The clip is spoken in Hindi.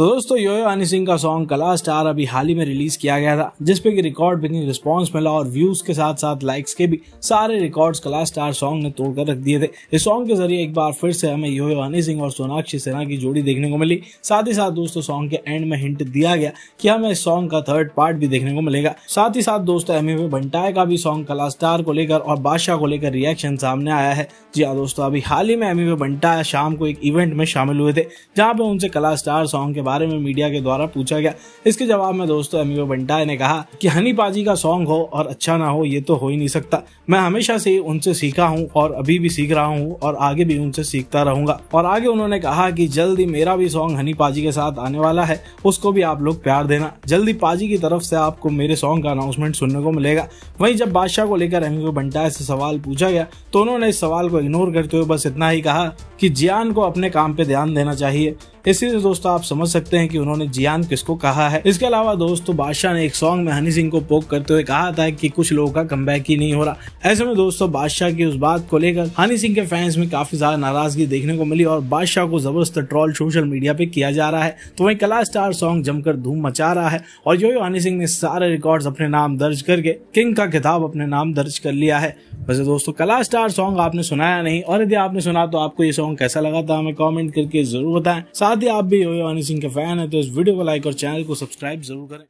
तो दोस्तों योयो हनी सिंह का सॉन्ग कला स्टार अभी हाल ही में रिलीज किया गया था जिसपे की रिकॉर्ड ब्रेकिंग रिस्पॉन्स मिला और व्यूज के साथ साथ लाइक्स के भी सारे रिकॉर्ड कला स्टार सॉन्ग ने तोड़कर रख दिए थे इस सॉन्ग के जरिए एक बार फिर से हमें योयो हनी सिंह और सोनाक्षी सिन्हा की जोड़ी देखने को मिली साथ ही साथ दोस्तों सॉन्ग के एंड में हिंट दिया गया कि हमें इस सॉन्ग का थर्ड पार्ट भी देखने को मिलेगा साथ ही साथ दोस्तों एम भंटाए का भी सॉन्ग कला स्टार को लेकर और बादशाह को लेकर रिएक्शन सामने आया है जी हाँ दोस्तों अभी हाल ही में एम बंटाया शाम को एक इवेंट में शामिल हुए थे जहाँ पे उनसे कला स्टार सॉन्ग के बारे में मीडिया के द्वारा पूछा गया इसके जवाब में दोस्तों एमियो बंटाए ने कहा कि हनी पाजी का सॉन्ग हो और अच्छा ना हो ये तो हो ही नहीं सकता मैं हमेशा से उनसे सीखा हूँ और अभी भी सीख रहा हूँ और आगे भी उनसे सीखता रहूंगा और आगे उन्होंने कहा की जल्दी मेरा भी सॉन्ग हनी पाजी के साथ आने वाला है उसको भी आप लोग प्यार देना जल्दी पाजी की तरफ से आपको मेरे सॉन्ग का अनाउंसमेंट सुनने को मिलेगा वहीं जब बादशाह को लेकर एमियो बंटाए से सवाल पूछा गया तो उन्होंने इस सवाल को इग्नोर करते हुए बस इतना ही कहा कि जियान को अपने काम पे ध्यान देना चाहिए इसी से दोस्तों आप समझ सकते हैं कि उन्होंने जियान किसको कहा है इसके अलावा दोस्तों बादशाह ने एक सॉन्ग में हनी सिंह को पोक करते हुए कहा था कि कुछ लोगों का कम ही नहीं हो रहा ऐसे में दोस्तों बादशाह की उस बात को लेकर हनी सिंह के फैंस में काफी ज्यादा नाराजगी देखने को मिली और बादशाह को जबरदस्त ट्रोल सोशल मीडिया पे किया जा रहा है तो वही कला स्टार सॉन्ग जमकर धूम मचा रहा है और जो हनी सिंह ने सारे रिकॉर्ड अपने नाम दर्ज करके किंग का किताब अपने नाम दर्ज कर लिया है वैसे दोस्तों कला स्टार सॉन्ग आपने सुनाया नहीं और यदि आपने सुना तो आपको ये सॉन्ग कैसा लगा था हमें कॉमेंट करके जरूर बताएं साथ ही आप भी योनी सिंह के फैन है तो इस वीडियो को लाइक और चैनल को सब्सक्राइब जरूर करें